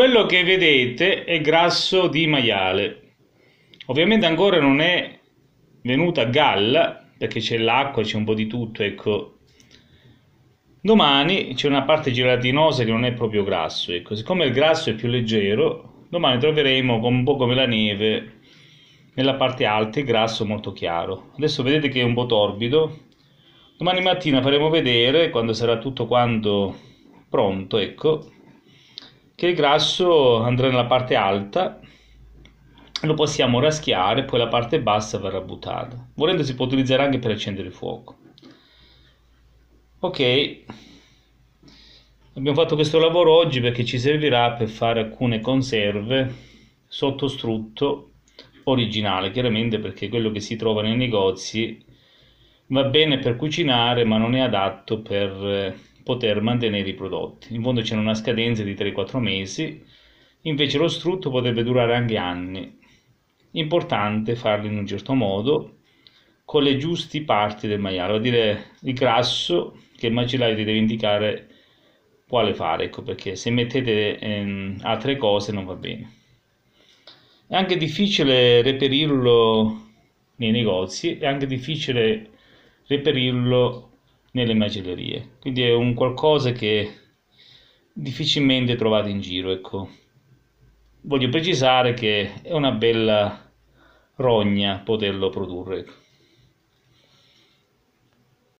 Quello che vedete è grasso di maiale. Ovviamente ancora non è venuta galla, perché c'è l'acqua, c'è un po' di tutto, ecco. Domani c'è una parte gelatinosa che non è proprio grasso, ecco. Siccome il grasso è più leggero, domani troveremo un po' come la neve nella parte alta il grasso molto chiaro. Adesso vedete che è un po' torbido. Domani mattina faremo vedere quando sarà tutto quanto pronto, ecco, che il grasso andrà nella parte alta lo possiamo raschiare poi la parte bassa verrà buttata volendo si può utilizzare anche per accendere il fuoco ok abbiamo fatto questo lavoro oggi perché ci servirà per fare alcune conserve sottostrutto originale chiaramente perché quello che si trova nei negozi va bene per cucinare ma non è adatto per eh, poter mantenere i prodotti. In fondo c'è una scadenza di 3-4 mesi, invece lo strutto potrebbe durare anche anni. Importante farlo in un certo modo con le giuste parti del maiale, vuol dire il grasso che il macellaio ti deve indicare quale fare, ecco perché se mettete ehm, altre cose non va bene. È anche difficile reperirlo nei negozi, è anche difficile reperirlo nelle macellerie. Quindi è un qualcosa che difficilmente trovate in giro, ecco. Voglio precisare che è una bella rogna poterlo produrre. Ecco.